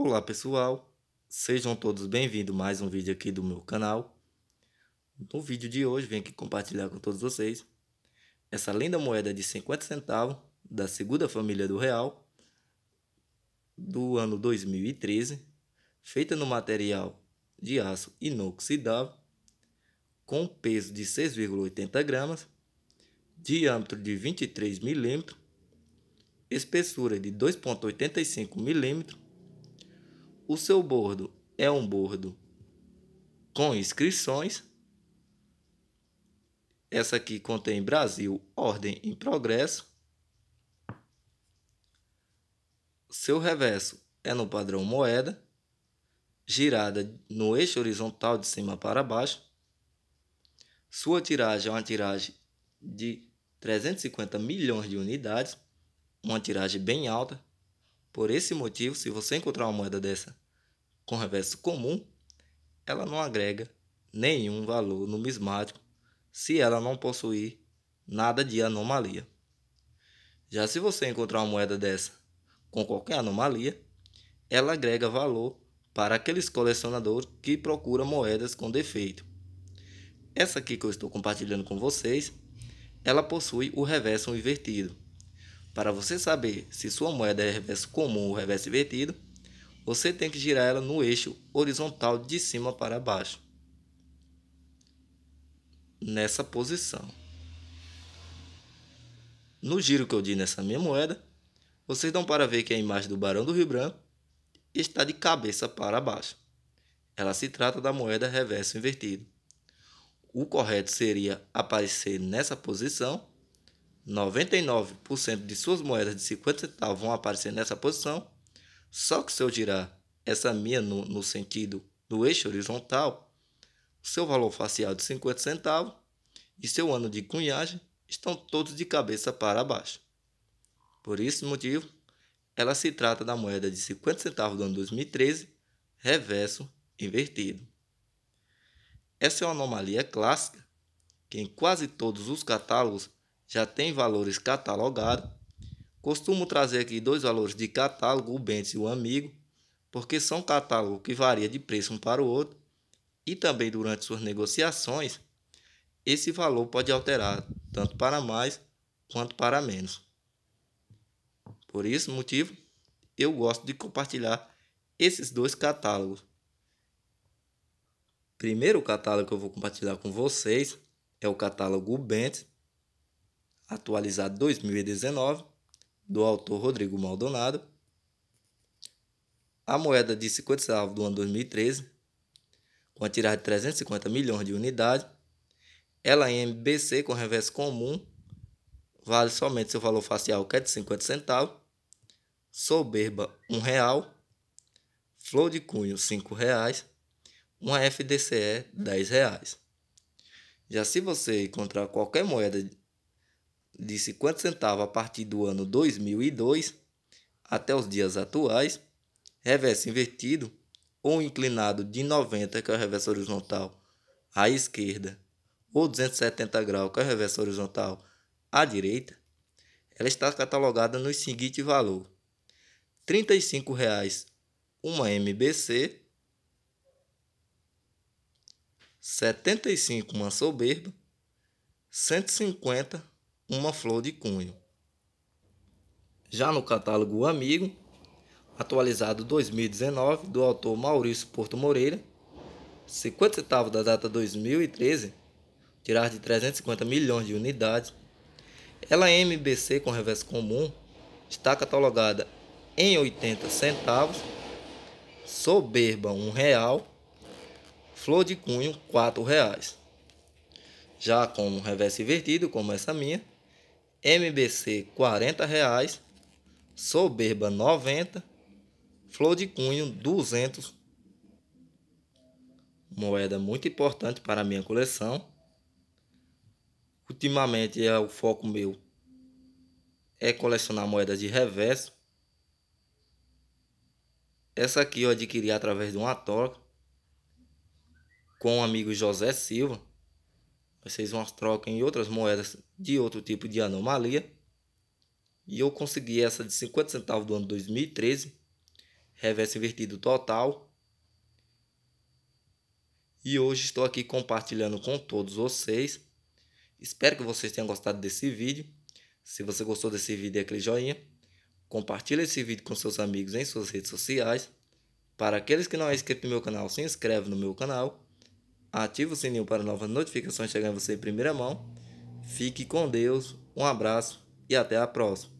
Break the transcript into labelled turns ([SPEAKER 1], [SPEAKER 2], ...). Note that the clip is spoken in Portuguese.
[SPEAKER 1] Olá pessoal, sejam todos bem-vindos mais um vídeo aqui do meu canal. No vídeo de hoje venho aqui compartilhar com todos vocês essa linda moeda de 50 centavos da segunda família do real do ano 2013, feita no material de aço inoxidável com peso de 6,80 gramas, diâmetro de 23 milímetros, espessura de 2,85 milímetros o seu bordo é um bordo com inscrições. Essa aqui contém Brasil, ordem em progresso. Seu reverso é no padrão moeda, girada no eixo horizontal de cima para baixo. Sua tiragem é uma tiragem de 350 milhões de unidades, uma tiragem bem alta, por esse motivo, se você encontrar uma moeda dessa com reverso comum, ela não agrega nenhum valor numismático se ela não possuir nada de anomalia. Já se você encontrar uma moeda dessa com qualquer anomalia, ela agrega valor para aqueles colecionadores que procuram moedas com defeito. Essa aqui que eu estou compartilhando com vocês, ela possui o reverso invertido. Para você saber se sua moeda é reverso comum ou reverso invertido, você tem que girar ela no eixo horizontal de cima para baixo. Nessa posição. No giro que eu dei nessa minha moeda, vocês dão para ver que a imagem do Barão do Rio Branco está de cabeça para baixo. Ela se trata da moeda reverso invertido. O correto seria aparecer nessa posição 99% de suas moedas de 50 centavos vão aparecer nessa posição, só que se eu girar essa minha no, no sentido do eixo horizontal, seu valor facial de 50 centavos e seu ano de cunhagem estão todos de cabeça para baixo. Por esse motivo, ela se trata da moeda de 50 centavos do ano 2013, reverso invertido. Essa é uma anomalia clássica que em quase todos os catálogos já tem valores catalogados. Costumo trazer aqui dois valores de catálogo, o Bentes e o Amigo, porque são catálogos que varia de preço um para o outro e também durante suas negociações, esse valor pode alterar tanto para mais quanto para menos. Por esse motivo, eu gosto de compartilhar esses dois catálogos. Primeiro catálogo que eu vou compartilhar com vocês é o catálogo Bentes, atualizado 2019, do autor Rodrigo Maldonado. A moeda de 50 centavos do ano 2013, com a tiragem de 350 milhões de unidades. Ela em MBC com reverso comum, vale somente seu valor facial, que é de 50 centavos. Soberba, um real. Flor de cunho, cinco reais. Uma FDCE, dez reais. Já se você encontrar qualquer moeda de 50 centavos a partir do ano 2002 até os dias atuais, reverso invertido ou inclinado de 90, que é o reverso horizontal, à esquerda, ou 270 graus, que é o reverso horizontal, à direita, ela está catalogada no seguinte valor: R$ 35,00 uma MBC, 75 uma soberba, R$ 150 uma flor de cunho. Já no catálogo Amigo, atualizado 2019, do autor Maurício Porto Moreira, 50 centavos da data 2013, tirar de 350 milhões de unidades, ela MBC com reverso comum está catalogada em 80 centavos, Soberba um real, Flor de Cunho quatro reais. Já com um reverso invertido, como essa minha, MBC R$ reais, Soberba 90, Flor de Cunho 200. Moeda muito importante para a minha coleção. Ultimamente é o foco meu é colecionar moedas de reverso. Essa aqui eu adquiri através de uma troca com o amigo José Silva vocês vão trocar em outras moedas de outro tipo de anomalia. E eu consegui essa de 50 centavos do ano 2013, reverso invertido total. E hoje estou aqui compartilhando com todos vocês. Espero que vocês tenham gostado desse vídeo. Se você gostou desse vídeo, dê aquele joinha. Compartilhe esse vídeo com seus amigos em suas redes sociais. Para aqueles que não é inscrito no meu canal, se inscreve no meu canal ative o sininho para novas notificações chegarem a você em primeira mão. Fique com Deus, um abraço e até a próxima.